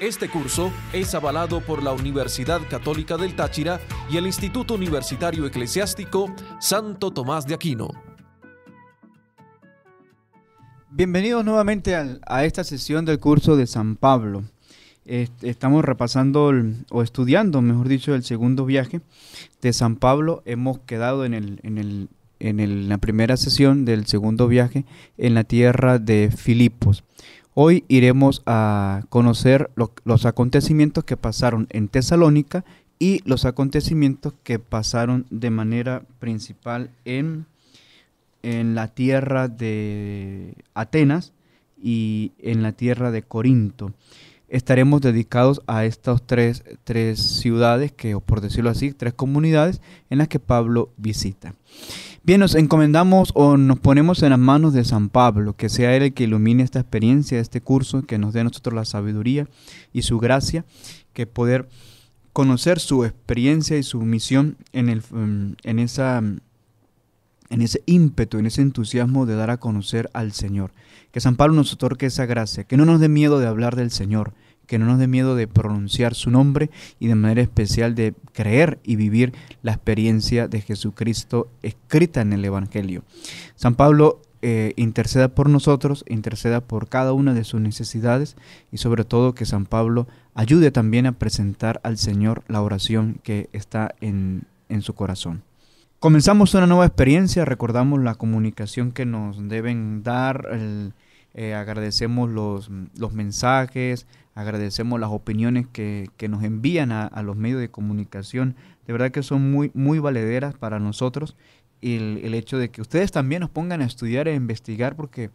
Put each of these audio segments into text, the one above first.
este curso es avalado por la Universidad Católica del Táchira y el Instituto Universitario Eclesiástico Santo Tomás de Aquino. Bienvenidos nuevamente a, esta sesión del curso de San Pablo. estamos repasando o estudiando, mejor dicho, el segundo viaje de San Pablo. Hemos quedado en la primera sesión del segundo viaje en la tierra de Filipos Hoy iremos a conocer los acontecimientos que pasaron en Tesalónica y los acontecimientos que pasaron de manera principal en, en la tierra de Atenas y en la tierra de Corinto. Estaremos dedicados a estas tres, tres ciudades, que, por decirlo así, tres comunidades en las que Pablo visita. Bien, nos encomendamos o nos ponemos en las manos de San Pablo, que sea Él el que ilumine esta experiencia, este curso, que nos dé a nosotros la sabiduría y su gracia, que poder conocer su experiencia y su misión en, el, em, en, esa, em, en ese ímpetu, en ese entusiasmo de dar a conocer al Señor. Que San Pablo nos otorgue esa gracia, que no nos dé miedo de hablar del Señor, que no nos dé miedo de pronunciar su nombre y de manera especial de creer y vivir la experiencia de Jesucristo escrita en el Evangelio. San Pablo eh, interceda por nosotros, interceda por cada una de sus necesidades y sobre todo que San Pablo ayude también a presentar al Señor la oración que está en, su corazón. Comenzamos una nueva experiencia, recordamos la comunicación que nos deben dar el eh, agradecemos los, los, mensajes, agradecemos las opiniones que, nos envían a, los medios de comunicación. De verdad que son muy, muy valederas para nosotros el, el hecho de que ustedes también nos pongan a estudiar e investigar porque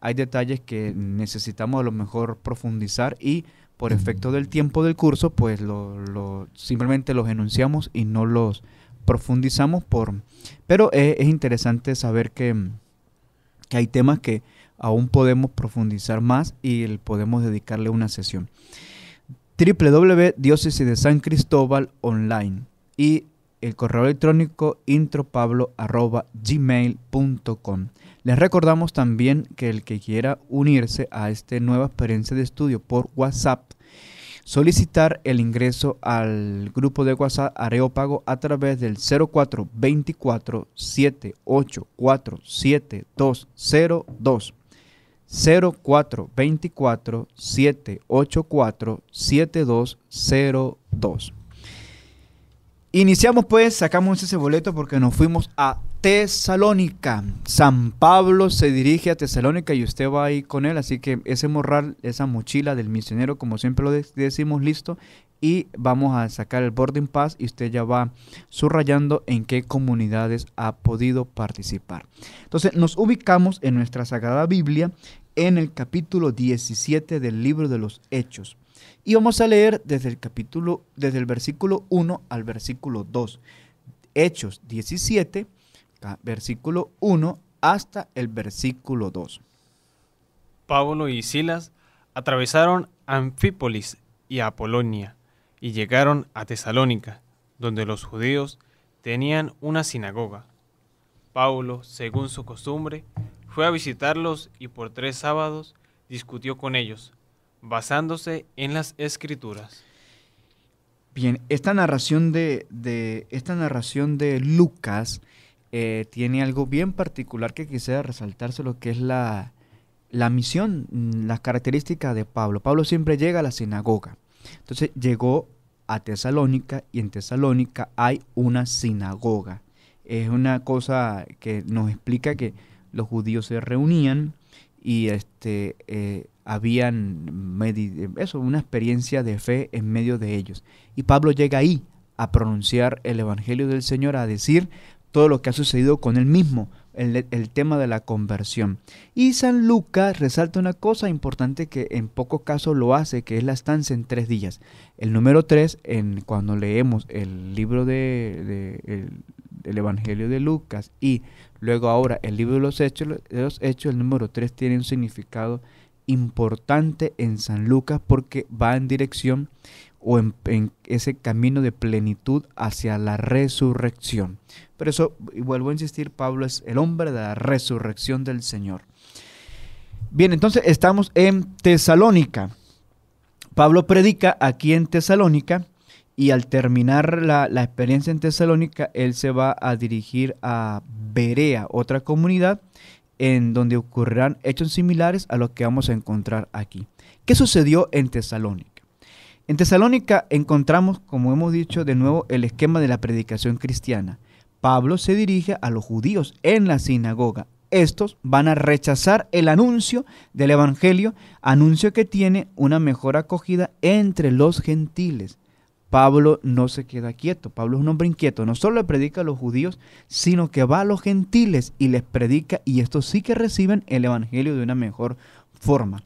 hay detalles que necesitamos a lo mejor profundizar y por efecto del tiempo del curso, pues lo, simplemente los enunciamos y no los profundizamos por... Pero eh, es, interesante saber que, hay temas que aún podemos profundizar más y podemos dedicarle una sesión. www.diócesis de San Cristóbal online y el correo electrónico intropablo.gmail.com. Les recordamos también que el que quiera unirse a esta nueva experiencia de estudio por WhatsApp, solicitar el ingreso al grupo de WhatsApp Areopago a través del 0424 784 7202 0424 784 7202. Iniciamos pues, sacamos ese boleto porque nos fuimos a Tesalónica. San Pablo se dirige a Tesalónica y usted va ahí con él, así que ese morral, esa mochila del misionero, como siempre lo decimos, listo. Y vamos a sacar el boarding pass y usted ya va subrayando en qué comunidades ha podido participar. Entonces nos ubicamos en nuestra Sagrada Biblia en el capítulo 17 del libro de los Hechos. Y vamos a leer desde el capítulo, desde el versículo 1 al versículo 2. Hechos 17, versículo 1 hasta el versículo 2. Pablo y Silas atravesaron Anfípolis y Apolonia y llegaron a Tesalónica, donde los judíos tenían una sinagoga. Pablo, según su costumbre, fue a visitarlos y por tres sábados discutió con ellos, basándose en las escrituras. Bien, esta narración de, esta narración de Lucas eh, tiene algo bien particular que quisiera resaltarse, lo que es la, la misión, mm, las características de Pablo. Pablo siempre llega a la sinagoga. Entonces llegó a Tesalónica y en Tesalónica hay una sinagoga. Es una cosa que nos explica que los judíos se reunían y este, eh, habían una experiencia de fe en medio de ellos. Y Pablo llega ahí a pronunciar el Evangelio del Señor, a decir todo lo que ha sucedido con él mismo, el, el, tema de la conversión. Y San Lucas resalta una cosa importante que en pocos casos lo hace, que es la estancia en tres días. El número tres, en, cuando leemos el libro de, el Evangelio de Lucas y luego ahora el libro de los Hechos, de los Hechos, el número 3 tiene un significado importante en San Lucas porque va en dirección o en, ese camino de plenitud hacia la resurrección. Por eso, vuelvo a insistir, Pablo es el hombre de la resurrección del Señor. Bien, entonces estamos en Tesalónica. Pablo predica aquí en Tesalónica y al terminar la, experiencia en Tesalónica, él se va a dirigir a Berea, otra comunidad, en donde ocurrirán hechos similares a los que vamos a encontrar aquí. ¿Qué sucedió en Tesalónica? En Tesalónica encontramos, como hemos dicho de nuevo, el esquema de la predicación cristiana. Pablo se dirige a los judíos en la sinagoga. Estos van a rechazar el anuncio del Evangelio, anuncio que tiene una mejor acogida entre los gentiles. Pablo no se queda quieto. Pablo es un hombre inquieto. No solo le predica a los judíos, sino que va a los gentiles y les predica, y estos sí que reciben el Evangelio de una mejor forma.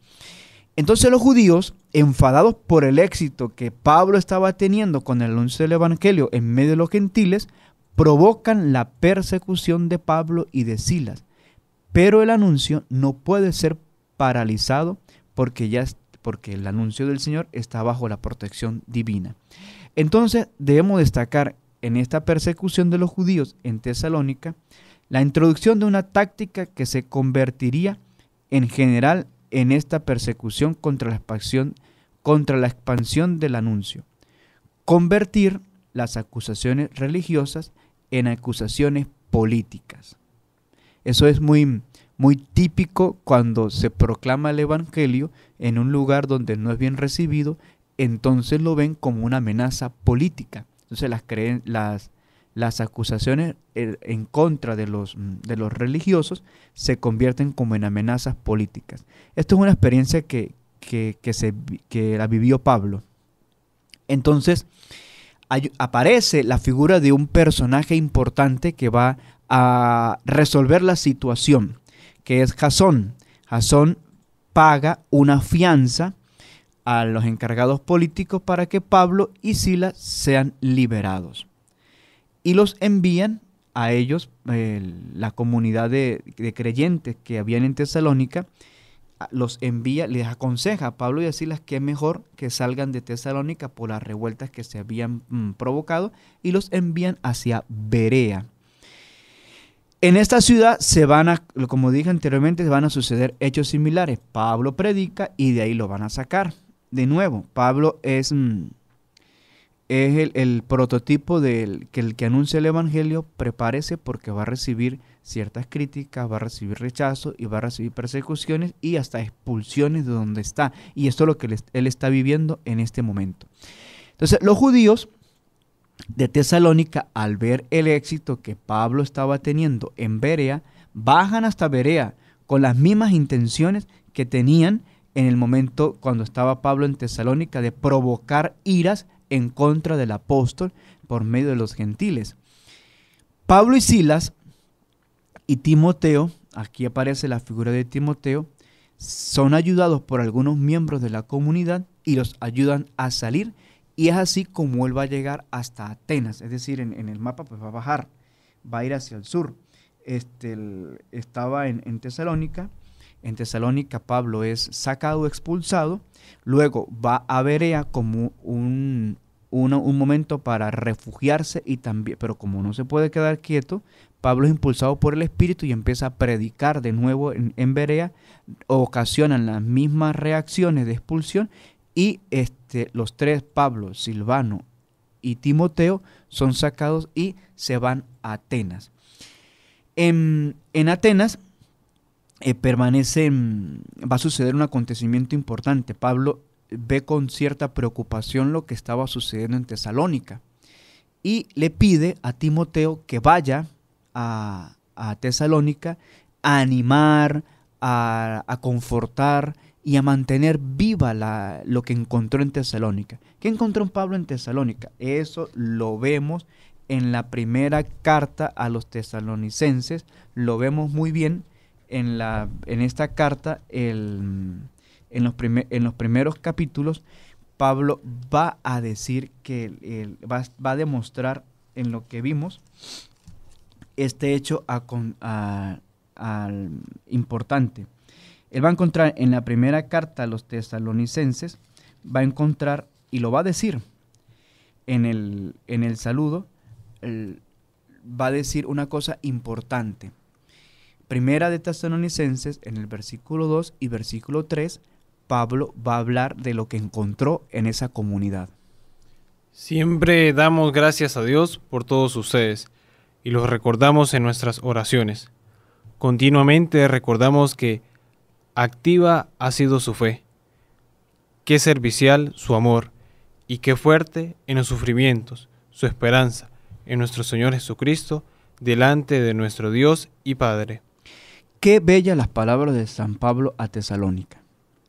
Entonces los judíos, enfadados por el éxito que Pablo estaba teniendo con el anuncio del Evangelio en medio de los gentiles, provocan la persecución de Pablo y de Silas. Pero el anuncio no puede ser paralizado porque ya porque el anuncio del Señor está bajo la protección divina. Entonces debemos destacar en esta persecución de los judíos en Tesalónica la introducción de una táctica que se convertiría en general en esta persecución contra la expansión, contra la expansión del anuncio. Convertir las acusaciones religiosas en acusaciones políticas. Eso es muy, muy típico cuando se proclama el Evangelio en un lugar donde no es bien recibido, entonces lo ven como una amenaza política. Entonces las, acusaciones eh, en contra mm, de los, religiosos se convierten como en amenazas políticas. Esto es una experiencia que, la vivió Pablo. Entonces aparece la figura de un personaje importante que va a resolver la situación que es Jasón. Jasón paga una fianza a los encargados políticos para que Pablo y Silas sean liberados. Y los envían a ellos, eh, la comunidad de, creyentes que habían en Tesalónica, los envía, les aconseja a Pablo y a Silas que es mejor que salgan de Tesalónica por las revueltas que se habían mm, provocado y los envían hacia Berea. En esta ciudad se van a, como dije anteriormente, van a suceder hechos similares. Pablo predica y de ahí lo van a sacar. De nuevo, Pablo es, mm, es el, prototipo del que el que anuncia el Evangelio, prepárese porque va a recibir ciertas críticas, va a recibir rechazo y va a recibir persecuciones y hasta expulsiones de donde está. Y esto es lo que él está viviendo en este momento. Entonces, los judíos de Tesalónica, al ver el éxito que Pablo estaba teniendo en Berea, bajan hasta Berea con las mismas intenciones que tenían en el momento cuando estaba Pablo en Tesalónica de provocar iras en contra del apóstol por medio de los gentiles. Pablo y Silas y Timoteo, aquí aparece la figura de Timoteo, son ayudados por algunos miembros de la comunidad y los ayudan a salir y es así como él va a llegar hasta Atenas, es decir, en, el mapa pues va a bajar, va a ir hacia el sur. Este, estaba en, Tesalónica, en Tesalónica Pablo es sacado, expulsado, luego va a Berea como un, momento para refugiarse y también, pero como no se puede quedar quieto, Pablo es impulsado por el Espíritu y empieza a predicar de nuevo en Berea, ocasionan las mismas reacciones de expulsión y este, los tres, Pablo, Silvano y Timoteo, son sacados y se van a Atenas. En, Atenas eh, permanece, mm, va a suceder un acontecimiento importante. Pablo eh, ve con cierta preocupación lo que estaba sucediendo en Tesalónica y le pide a Timoteo que vaya a, Tesalónica a animar, a, a confortar, y a mantener viva la, lo que encontró en Tesalónica. ¿Qué encontró en Pablo en Tesalónica? Eso lo vemos en la primera carta a los tesalonicenses, lo vemos muy bien en, la, en esta carta, en, los en los primeros capítulos, Pablo va a decir que va, a demostrar en lo que vimos este hecho a, a, al importante. Él va a encontrar en la primera carta a los tesalonicenses, va a encontrar, y lo va a decir en el, en el saludo, va a decir una cosa importante. Primera de Tesalonicenses, en el versículo 2 y versículo 3, Pablo va a hablar de lo que encontró en esa comunidad. Siempre damos gracias a Dios por todos ustedes y los recordamos en nuestras oraciones. Continuamente recordamos que activa ha sido su fe, qué servicial su amor y qué fuerte en los sufrimientos su esperanza en nuestro Señor Jesucristo delante de nuestro Dios y Padre. Qué bellas las palabras de San Pablo a Tesalónica.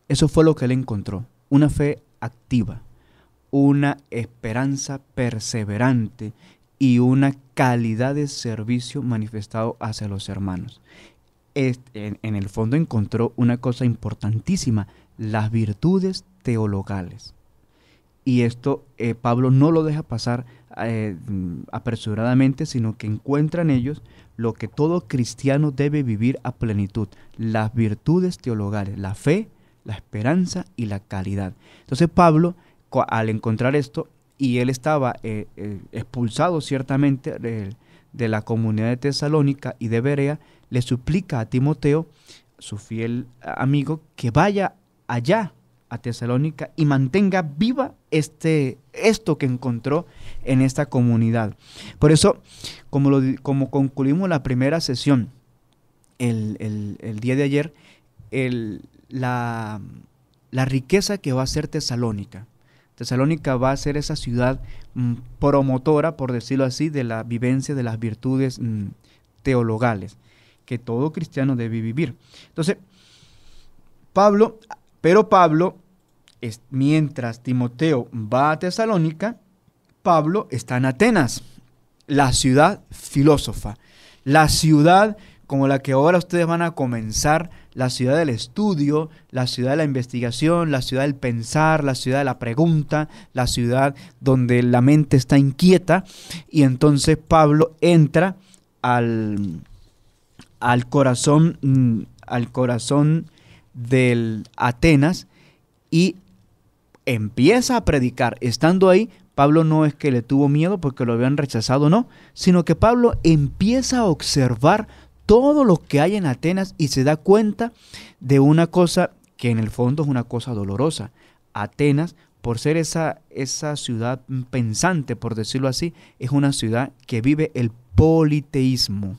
Eso fue lo que él encontró, una fe activa, una esperanza perseverante y una calidad de servicio manifestado hacia los hermanos en, el fondo encontró una cosa importantísima, las virtudes teologales. Y esto eh, Pablo no lo deja pasar eh, mm, apresuradamente, sino que encuentra en ellos lo que todo cristiano debe vivir a plenitud, las virtudes teologales, la fe, la esperanza y la caridad. Entonces Pablo, al encontrar esto, y él estaba eh, expulsado ciertamente de la comunidad de Tesalónica y de Berea, le suplica a Timoteo, su fiel amigo, que vaya allá a Tesalónica y mantenga viva este, esto que encontró en esta comunidad. Por eso, como, como concluimos la primera sesión el, día de ayer, la, riqueza que va a ser Tesalónica. Tesalónica va a ser esa ciudad mm, promotora, por decirlo así, de la vivencia de las virtudes mm, teologales que todo cristiano debe vivir. Entonces, Pablo, pero Pablo, es, mientras Timoteo va a Tesalónica, Pablo está en Atenas, la ciudad filósofa, la ciudad como la que ahora ustedes van a comenzar, la ciudad del estudio, la ciudad de la investigación, la ciudad del pensar, la ciudad de la pregunta, la ciudad donde la mente está inquieta. Y entonces Pablo entra al, al corazón, mm, al corazón del Atenas y empieza a predicar. Estando ahí, Pablo no es que le tuvo miedo porque lo habían rechazado, no, sino que Pablo empieza a observar todo lo que hay en Atenas y se da cuenta de una cosa que en el fondo es una cosa dolorosa. Atenas, por ser esa, esa ciudad pensante, por decirlo así, es una ciudad que vive el politeísmo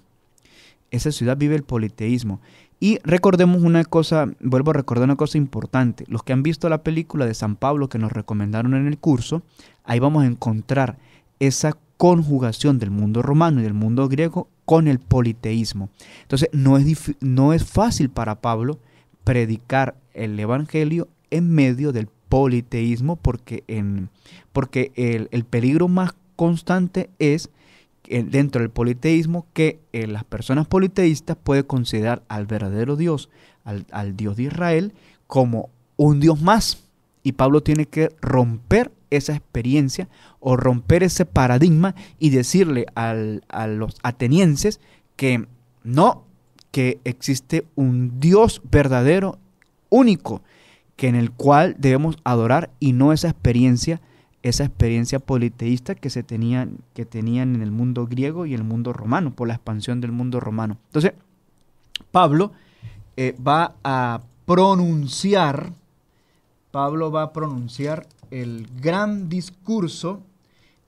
esa ciudad vive el politeísmo. Y recordemos una cosa, vuelvo a recordar una cosa importante. Los que han visto la película de San Pablo que nos recomendaron en el curso, ahí vamos a encontrar esa conjugación del mundo romano y del mundo griego con el politeísmo. Entonces, no es, no es fácil para Pablo predicar el Evangelio en medio del politeísmo porque, en, porque el, el peligro más constante es eh, dentro del politeísmo que eh, las personas politeístas pueden considerar al verdadero Dios, al, Dios de Israel, como un Dios más. Y Pablo tiene que romper esa experiencia o romper ese paradigma y decirle a los atenienses que no, que existe un Dios verdadero, único, que en el cual debemos adorar y no esa experiencia esa experiencia politeísta que se tenían, que tenían en el mundo griego y el mundo romano, por la expansión del mundo romano. Entonces, Pablo eh, va a pronunciar, Pablo va a pronunciar el gran discurso,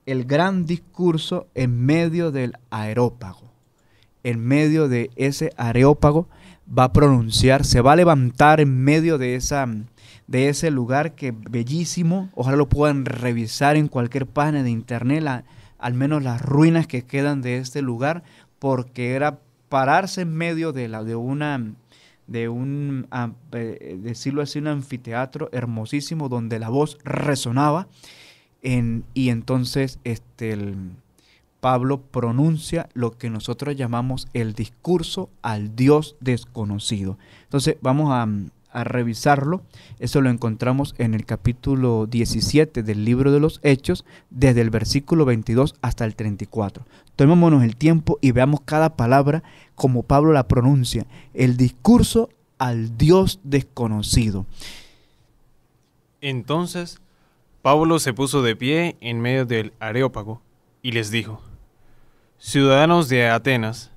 el gran discurso en medio del aerópago, en medio de ese areópago va a pronunciar, se va a levantar en medio de esa, de ese lugar que bellísimo. Ojalá lo puedan revisar en cualquier página de internet, al menos las ruinas que quedan de este lugar, porque era pararse en medio de, la, de una de un, eh, decirlo así, un anfiteatro hermosísimo donde la voz resonaba. En, y entonces este, Pablo pronuncia lo que nosotros llamamos el discurso al Dios desconocido. Entonces vamos a, a revisarlo. Eso lo encontramos en el capítulo 17 del libro de los Hechos, desde el versículo 22 hasta el 34. Tomémonos el tiempo y veamos cada palabra como Pablo la pronuncia. El discurso al Dios desconocido. Entonces, Pablo se puso de pie en medio del areópago y les dijo, Ciudadanos de Atenas,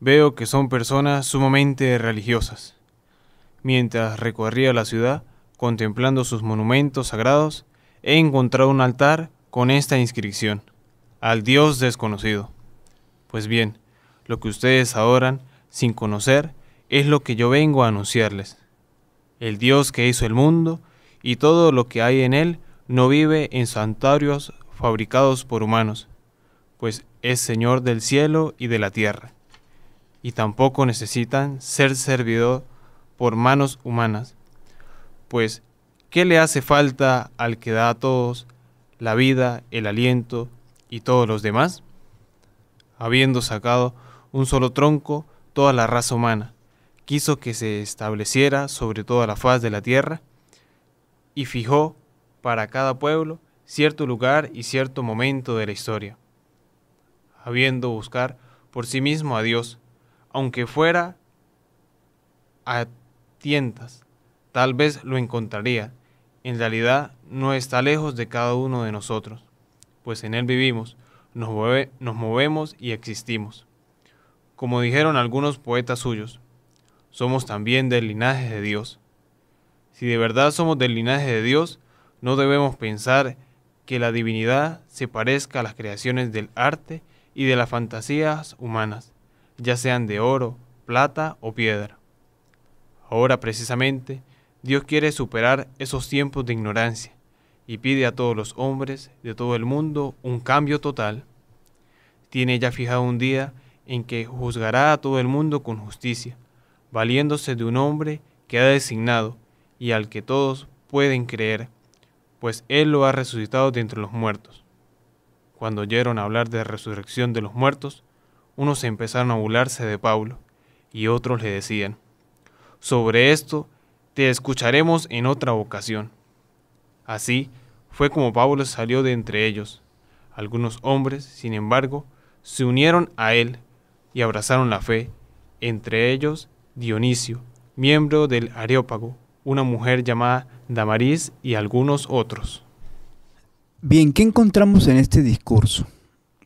veo que son personas sumamente religiosas Mientras recorría la ciudad, contemplando sus monumentos sagrados, he encontrado un altar con esta inscripción, al Dios desconocido. Pues bien, lo que ustedes adoran sin conocer es lo que yo vengo a anunciarles. El Dios que hizo el mundo y todo lo que hay en él no vive en santuarios fabricados por humanos, pues es Señor del cielo y de la tierra, y tampoco necesitan ser servidor por manos humanas. Pues, ¿qué le hace falta al que da a todos la vida, el aliento y todos los demás? Habiendo sacado un solo tronco toda la raza humana, quiso que se estableciera sobre toda la faz de la tierra y fijó para cada pueblo cierto lugar y cierto momento de la historia, habiendo buscar por sí mismo a Dios, aunque fuera a tientas. Tal vez lo encontraría. En realidad no está lejos de cada uno de nosotros, pues en Él vivimos, nos, mueve, nos movemos y existimos. Como dijeron algunos poetas suyos, somos también del linaje de Dios. Si de verdad somos del linaje de Dios, no debemos pensar que la divinidad se parezca a las creaciones del arte y de las fantasías humanas, ya sean de oro, plata o piedra. Ahora precisamente, Dios quiere superar esos tiempos de ignorancia y pide a todos los hombres de todo el mundo un cambio total. Tiene ya fijado un día en que juzgará a todo el mundo con justicia, valiéndose de un hombre que ha designado y al que todos pueden creer, pues Él lo ha resucitado de entre los muertos. Cuando oyeron hablar de resurrección de los muertos, unos empezaron a burlarse de Pablo y otros le decían, sobre esto te escucharemos en otra ocasión. Así fue como Pablo salió de entre ellos. Algunos hombres, sin embargo, se unieron a él y abrazaron la fe, entre ellos Dionisio, miembro del Areópago, una mujer llamada Damaris y algunos otros. Bien, ¿qué encontramos en este discurso?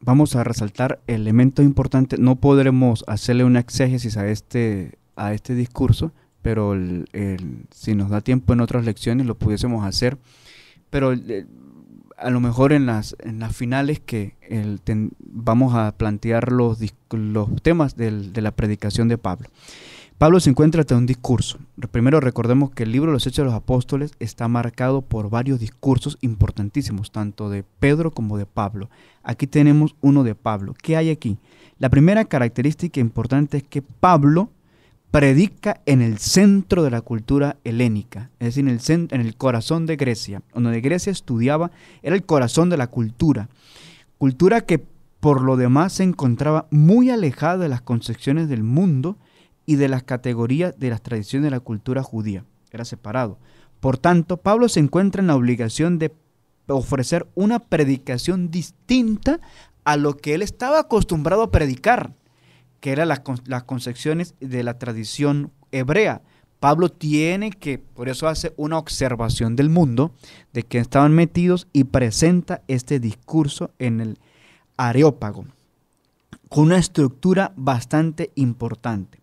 Vamos a resaltar elementos importantes. No podremos hacerle una exégesis a este a este discurso, pero si nos da tiempo en otras lecciones lo pudiésemos hacer, pero eh, a lo mejor en las, en las finales que vamos a plantear los, los temas de la predicación de Pablo. Pablo se encuentra en un discurso. Primero recordemos que el libro de los Hechos de los Apóstoles está marcado por varios discursos importantísimos, tanto de Pedro como de Pablo. Aquí tenemos uno de Pablo. ¿Qué hay aquí? La primera característica importante es que Pablo predica en el centro de la cultura helénica, es decir, en el, en el corazón de Grecia, donde Grecia estudiaba, era el corazón de la cultura, cultura que por lo demás se encontraba muy alejada de las concepciones del mundo y de las categorías de las tradiciones de la cultura judía, era separado. Por tanto, Pablo se encuentra en la obligación de ofrecer una predicación distinta a lo que él estaba acostumbrado a predicar que eran las, concepciones de la tradición hebrea. Pablo tiene que, por eso hace una observación del mundo, de que estaban metidos y presenta este discurso en el Areópago, con una estructura bastante importante.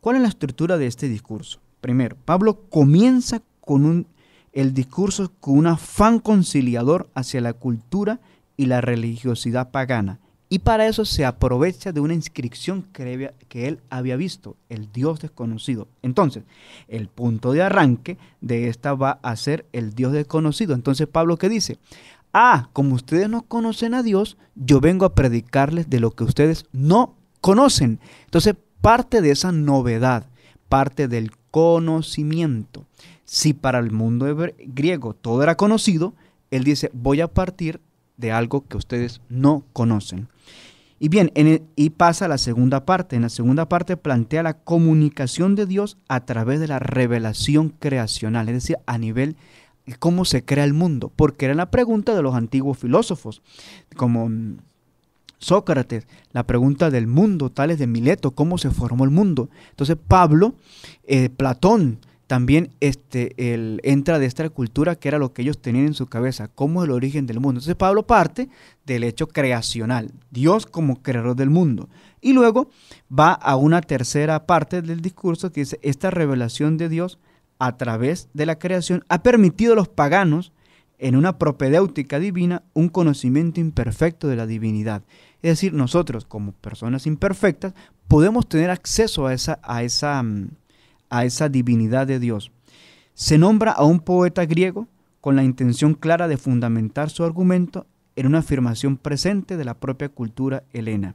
¿Cuál es la estructura de este discurso? Primero, Pablo comienza con un, el discurso con un afán conciliador hacia la cultura y la religiosidad pagana y para eso se aprovecha de una inscripción que, él había visto, el Dios desconocido. Entonces, el punto de arranque de esta va a ser el Dios desconocido. Entonces, Pablo, que dice? Ah, como ustedes no conocen a Dios, yo vengo a predicarles de lo que ustedes no conocen. Entonces, parte de esa novedad, parte del conocimiento. Si para el mundo griego todo era conocido, él dice, voy a partir de algo que ustedes no conocen. Y bien, y pasa a la segunda parte. En la segunda parte plantea la comunicación de Dios a través de la revelación creacional, es decir, a nivel cómo se crea el mundo, porque era la pregunta de los antiguos filósofos, como mm, Sócrates, la pregunta del mundo, tales de Mileto, cómo se formó el mundo. Entonces Pablo, eh, Platón, también este, el, entra de esta cultura que era lo que ellos tenían en su cabeza, como el origen del mundo. Entonces Pablo parte del hecho creacional, Dios como creador del mundo. Y luego va a una tercera parte del discurso que dice, esta revelación de Dios a través de la creación ha permitido a los paganos, en una propedéutica divina, un conocimiento imperfecto de la divinidad. Es decir, nosotros como personas imperfectas podemos tener acceso a esa... A esa mm, a esa divinidad de Dios. Se nombra a un poeta griego con la intención clara de fundamentar su argumento en una afirmación presente de la propia cultura helena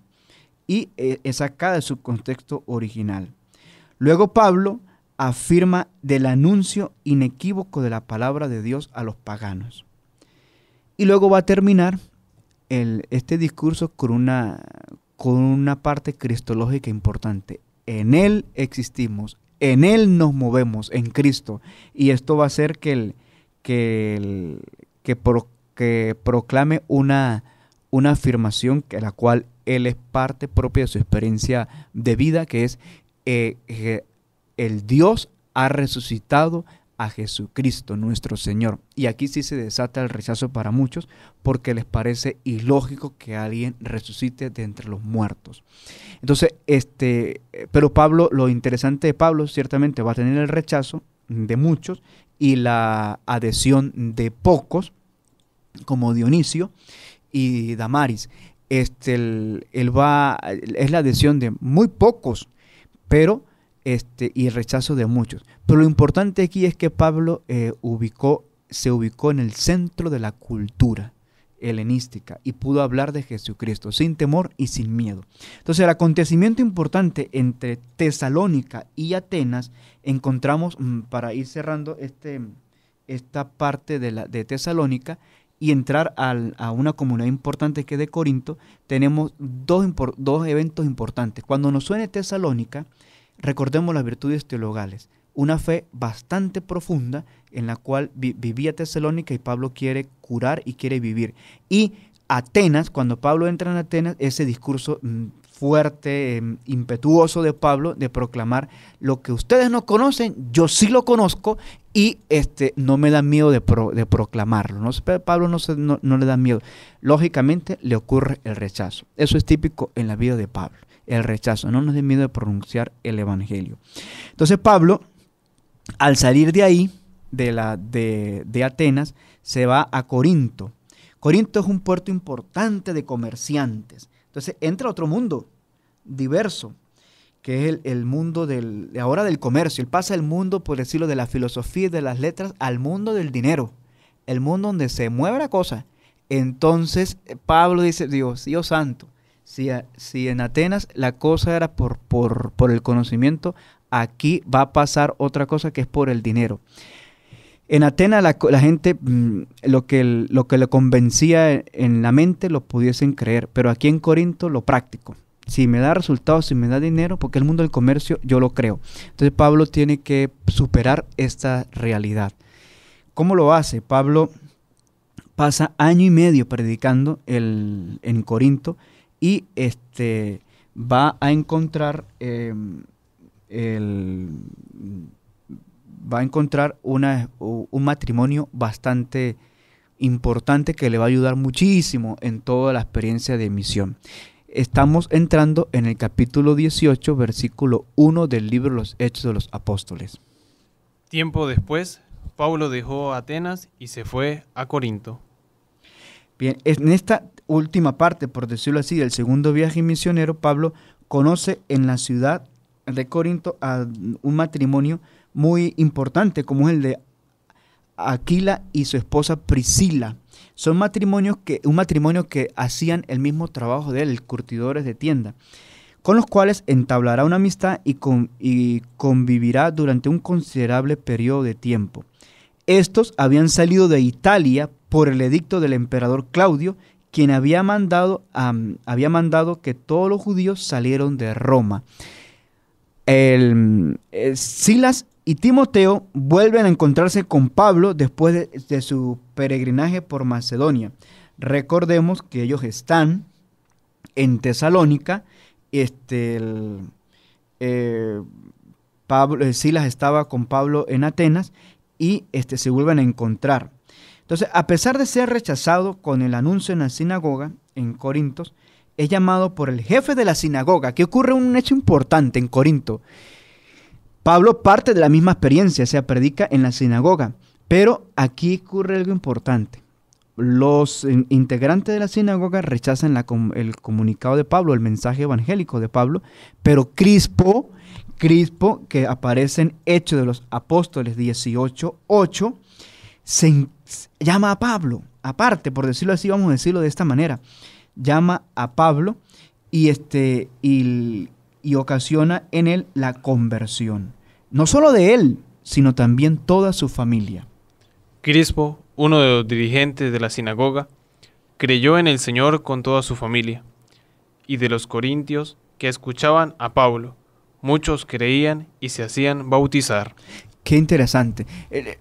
y eh, es sacada de su contexto original. Luego Pablo afirma del anuncio inequívoco de la palabra de Dios a los paganos. Y luego va a terminar este discurso con una, con una parte cristológica importante. En Él existimos, en Él nos movemos, en Cristo. Y esto va a hacer que, que, que, proclame una, una afirmación que la cual Él es parte propia de su experiencia de vida, que es eh, que el Dios ha resucitado a Jesucristo nuestro Señor. Y aquí sí se desata el rechazo para muchos porque les parece ilógico que alguien resucite de entre los muertos. Entonces, este, pero Pablo, lo interesante de Pablo ciertamente va a tener el rechazo de muchos y la adhesión de pocos, como Dionisio y Damaris. Este, él va, es la adhesión de muy pocos, pero este, y rechazo de muchos. Pero lo importante aquí es que Pablo eh, se ubicó en el centro de la cultura helenística y pudo hablar de Jesucristo sin temor y sin miedo. Entonces el acontecimiento importante entre Tesalónica y Atenas encontramos, mm, para ir cerrando este, esta parte de, Tesalónica, y entrar a una comunidad importante que es de Corinto, tenemos dos, dos, eventos importantes. Cuando nos suene Tesalónica, Recordemos las virtudes teologales, una fe bastante profunda en la cual vivía Tesalónica y Pablo quiere curar y quiere vivir. Y Atenas, cuando Pablo entra en Atenas, ese discurso mm, fuerte, em, impetuoso de Pablo de proclamar lo que ustedes no conocen, yo sí lo conozco y este, no me da miedo de, proclamarlo. ¿no? Pablo no, se, no le da miedo. Lógicamente le ocurre el rechazo. Eso es típico en la vida de Pablo el rechazo, no nos dé miedo de pronunciar el Evangelio. Entonces Pablo, al salir de ahí, de, la, de, de Atenas, se va a Corinto. Corinto es un puerto importante de comerciantes. Entonces entra otro mundo diverso, que es el, mundo del, ahora del comercio. Él pasa el mundo, por decirlo, de la filosofía y de las letras al mundo del dinero, el mundo donde se mueve la cosa. Entonces Pablo dice, Dios, Dios santo, si, en Atenas la cosa era por, el conocimiento, aquí va a pasar otra cosa que es por el dinero. En Atenas la, gente mm, lo que, lo que le convencía en la mente lo pudiesen creer, pero aquí en Corinto lo práctico. Si me da resultados, si me da dinero, porque el mundo del comercio yo lo creo. Entonces Pablo tiene que superar esta realidad. ¿Cómo lo hace? Pablo pasa año y medio predicando en Corinto y este, va a encontrar em, va a encontrar un matrimonio bastante importante que le va a ayudar muchísimo en toda la experiencia de misión. Estamos entrando en el capítulo 18, versículo 1 del libro Los Hechos de los Apóstoles. Tiempo después, Pablo dejó Atenas y se fue a Corinto. Bien, en esta última parte, por decirlo así, del segundo viaje misionero, Pablo conoce en la ciudad de Corinto a un matrimonio muy importante como es el de Aquila y su esposa Priscila. Son matrimonios que, un matrimonio que hacían el mismo trabajo de él, curtidores de tienda, con los cuales entablará una amistad y, con, y convivirá durante un considerable periodo de tiempo. Estos habían salido de Italia por el edicto del emperador Claudio quien había mandado, había mandado que todos los judíos salieron de Roma. Eh, Silas y Timoteo vuelven a encontrarse con Pablo después de, su peregrinaje por Macedonia. Recordemos que ellos están en Tesalónica. Este, eh, eh, Silas estaba con Pablo en Atenas y este, se vuelven a encontrar. Entonces, a pesar de ser rechazado con el anuncio en la sinagoga, en Corintos, es llamado por el jefe de la sinagoga, que ocurre un hecho importante en Corinto. Pablo parte de la misma experiencia, se predica en la sinagoga, pero aquí ocurre algo importante. Los integrantes de la sinagoga rechazan el comunicado de Pablo, el mensaje evangélico de Pablo, pero Crispo, Crispo, que aparece en Hechos de los Apóstoles 18.8, se encarga llama a Pablo, aparte, por decirlo así, vamos a decirlo de esta manera, llama a Pablo y, este, y, ocasiona en él la conversión, no solo de él, sino también toda su familia. Crispo, uno de los dirigentes de la sinagoga, creyó en el Señor con toda su familia, y de los corintios que escuchaban a Pablo, muchos creían y se hacían bautizar. Qué interesante. Eh,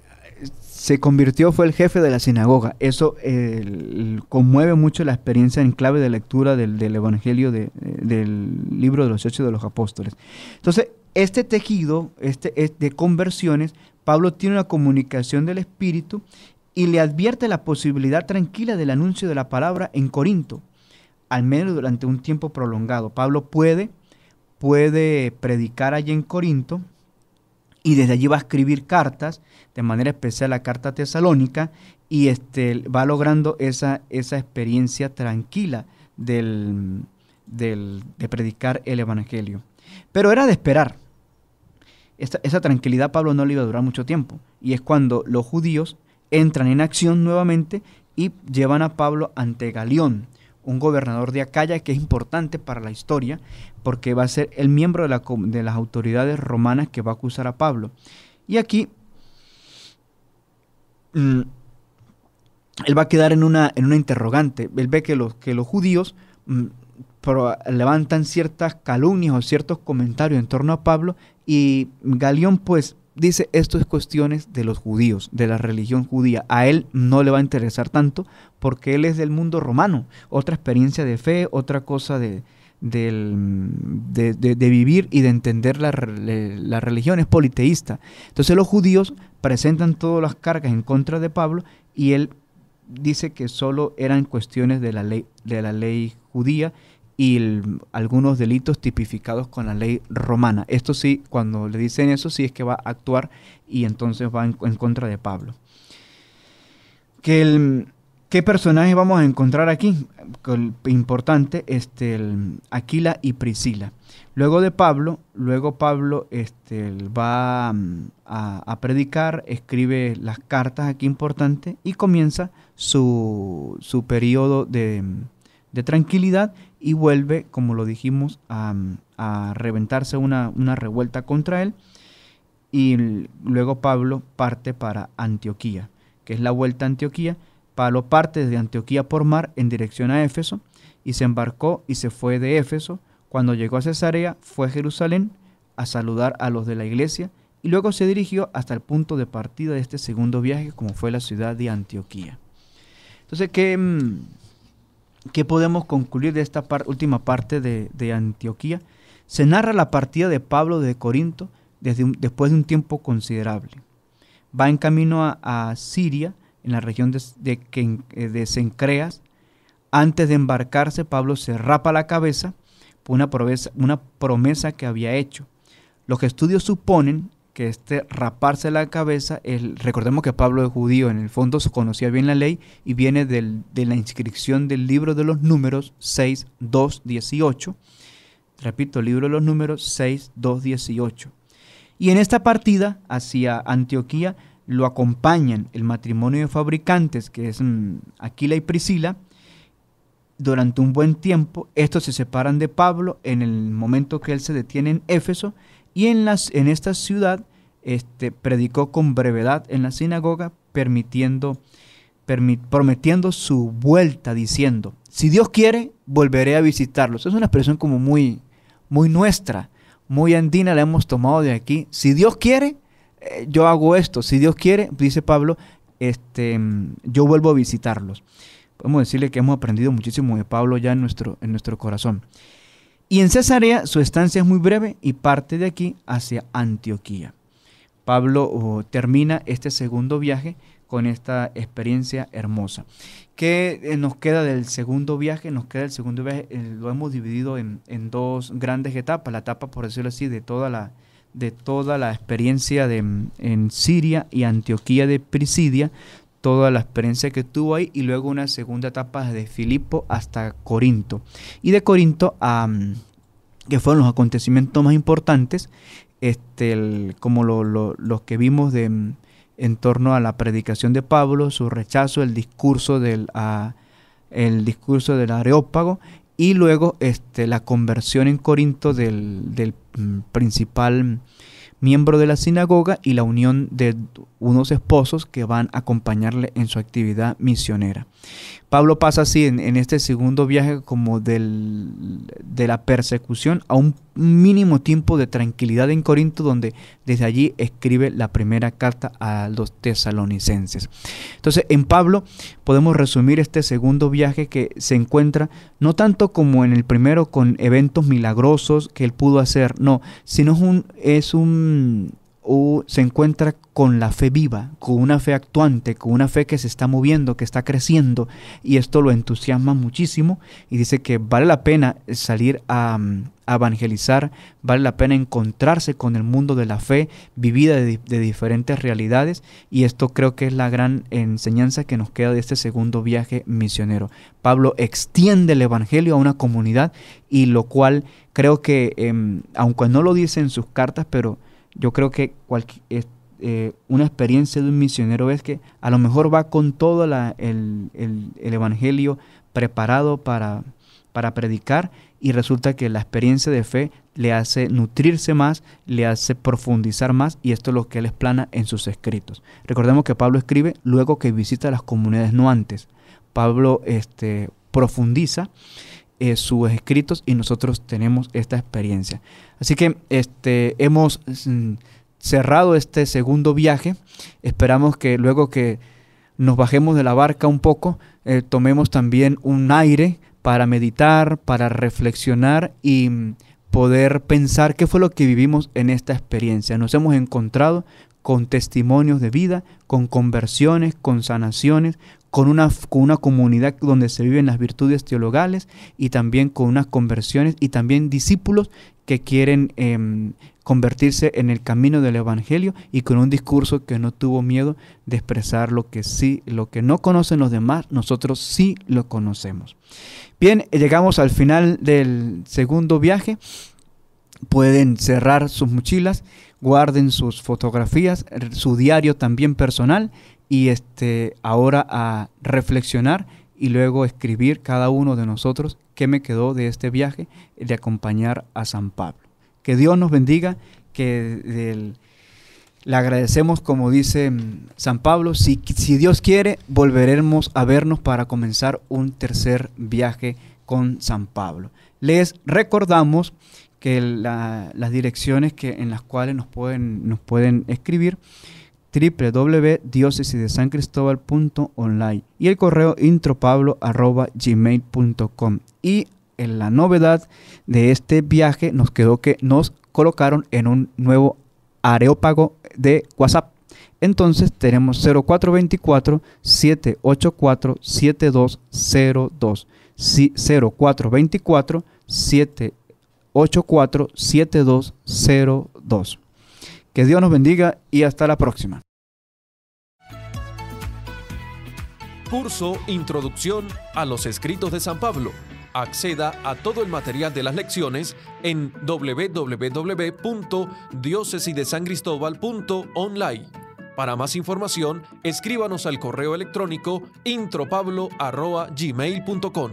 se convirtió, fue el jefe de la sinagoga. Eso eh, conmueve mucho la experiencia en clave de lectura del, Evangelio, eh, del libro de los Hechos de los Apóstoles. Entonces, este tejido este, de conversiones, Pablo tiene una comunicación del Espíritu y le advierte la posibilidad tranquila del anuncio de la palabra en Corinto, al menos durante un tiempo prolongado. Pablo puede, puede predicar allí en Corinto, y desde allí va a escribir cartas, de manera especial la carta tesalónica, y este, va logrando esa, esa experiencia tranquila del, del, de predicar el Evangelio. Pero era de esperar. esa tranquilidad Pablo no le iba a durar mucho tiempo. Y es cuando los judíos entran en acción nuevamente y llevan a Pablo ante Galión un gobernador de Acaya que es importante para la historia porque va a ser el miembro de, las autoridades romanas que va a acusar a Pablo. Y aquí mm, él va a quedar en una, en una interrogante. Él ve que los, que los judíos mm, levantan ciertas calumnias o ciertos comentarios en torno a Pablo y Galión pues dice esto es cuestiones de los judíos, de la religión judía. A él no le va a interesar tanto porque él es del mundo romano, otra experiencia de fe, otra cosa de, de, de, vivir y de entender la, la, religión, es politeísta. Entonces los judíos presentan todas las cargas en contra de Pablo y él dice que solo eran cuestiones de la ley, de la ley judía y algunos delitos tipificados con la ley romana. Esto sí, cuando le dicen eso, sí es que va a actuar y entonces va en, contra de Pablo. Que ¿Qué personajes vamos a encontrar aquí? importante, este, Aquila y Priscila. Luego de Pablo, luego Pablo este, va mm, a, predicar, escribe las cartas aquí importante, y comienza su, periodo de, de tranquilidad y vuelve, como lo dijimos, a, reventarse una, una, revuelta contra él. Y luego Pablo parte para Antioquía, que es la vuelta a Antioquía. Pablo parte desde Antioquía por mar en dirección a Éfeso y se embarcó y se fue de Éfeso. Cuando llegó a Cesarea, fue a Jerusalén a saludar a los de la iglesia y luego se dirigió hasta el punto de partida de este segundo viaje, como fue la ciudad de Antioquía. Entonces, ¿qué, mm? ¿Qué podemos concluir de esta última parte de, Antioquía? Se narra la partida de Pablo de Corinto después de un tiempo considerable. Va en camino a, Siria, en la región de, eh, de, Antes de embarcarse, Pablo se rapa la cabeza por una una promesa que había hecho. Los estudios suponen que este raparse la cabeza, recordemos que Pablo es judío, en el fondo conocía bien la ley y viene de la inscripción del libro de los números 6, 2, 18. Repito, libro de los números 6, 2, 18. Y en esta partida hacia Antioquía lo acompañan el matrimonio de fabricantes, que es mm, Aquila y Priscila, durante un buen tiempo. Estos se separan de Pablo en el momento que él se detiene en Éfeso y en, las, en esta ciudad este, predicó con brevedad en la sinagoga, permitiendo, prometiendo su vuelta, diciendo, si Dios quiere, volveré a visitarlos. Es una expresión como muy, muy nuestra, muy andina, la hemos tomado de aquí. Si Dios quiere, eh, yo hago esto. Si Dios quiere, dice Pablo, este, mm, yo vuelvo a visitarlos. Podemos decirle que hemos aprendido muchísimo de Pablo ya nuestro, en nuestro corazón. Y en Cesarea su estancia es muy breve y parte de aquí hacia Antioquía. Pablo oh, termina este segundo viaje con esta experiencia hermosa. ¿Qué eh, nos queda del segundo viaje? Nos queda el segundo viaje, eh, lo hemos dividido en, dos grandes etapas, la etapa, por decirlo así, de toda la, de toda la experiencia mm, en Siria y Antioquía de Prisidia, toda la experiencia que tuvo ahí y luego una segunda etapa de Filipo hasta Corinto. Y de Corinto a mm, que fueron los acontecimientos más importantes, este, como los que vimos de, mm, en torno a la predicación de Pablo, su rechazo, el discurso del, el discurso del areópago y luego este, la conversión en Corinto del mm, principal miembro de la sinagoga y la unión de unos esposos que van a acompañarle en su actividad misionera. Pablo pasa así en, este segundo viaje como del, de la persecución a un mínimo tiempo de tranquilidad en Corinto, donde desde allí escribe la primera carta a los tesalonicenses. Entonces, en Pablo podemos resumir este segundo viaje que se encuentra no tanto como en el primero con eventos milagrosos que él pudo hacer, no, sino es un, es un se encuentra con la fe viva, con una fe actuante, con una fe que se está moviendo, que está creciendo, y esto lo entusiasma muchísimo y dice que vale la pena salir a, mm, evangelizar, vale la pena encontrarse con el mundo de la fe vivida de, diferentes realidades, y esto creo que es la gran enseñanza que nos queda de este segundo viaje misionero. Pablo extiende el Evangelio a una comunidad, y lo cual creo que, em, aunque no lo dice en sus cartas, pero yo creo que cualquier, eh, una experiencia de un misionero es que a lo mejor va con todo el, Evangelio preparado para, predicar y resulta que la experiencia de fe le hace nutrirse más, le hace profundizar más y esto es lo que él explana en sus escritos. Recordemos que Pablo escribe luego que visita las comunidades, no antes. Pablo este, profundiza eh, sus escritos y nosotros tenemos esta experiencia. Así que este, hemos mm, cerrado este segundo viaje. Esperamos que luego que nos bajemos de la barca un poco, eh, tomemos también un aire para meditar, para reflexionar y mm, poder pensar qué fue lo que vivimos en esta experiencia. Nos hemos encontrado con testimonios de vida, con conversiones, con sanaciones, con una, con una comunidad donde se viven las virtudes teologales y también con unas conversiones y también discípulos que quieren em, convertirse en el camino del Evangelio y con un discurso que no tuvo miedo de expresar lo que sí, lo que no conocen los demás, nosotros sí lo conocemos. Bien, llegamos al final del segundo viaje. Pueden cerrar sus mochilas, guarden sus fotografías, su diario también personal y este, ahora a reflexionar y luego escribir cada uno de nosotros qué me quedó de este viaje de acompañar a San Pablo. Que Dios nos bendiga, que le agradecemos como dice mm, San Pablo, si, si Dios quiere volveremos a vernos para comenzar un tercer viaje con San Pablo. Les recordamos que las direcciones que, en las cuales nos pueden, nos pueden escribir www.diócesisdesancristóbal.online y el correo intropablo.gmail.com. Y en la novedad de este viaje nos quedó que nos colocaron en un nuevo areópago de WhatsApp. Entonces tenemos 0424 784 7202. Sí, 0424 784 7202. Que Dios nos bendiga y hasta la próxima. Curso Introducción a los Escritos de San Pablo. Acceda a todo el material de las lecciones en www.diocesidesangristobal.online. Para más información, escríbanos al correo electrónico intropablo.gmail.com.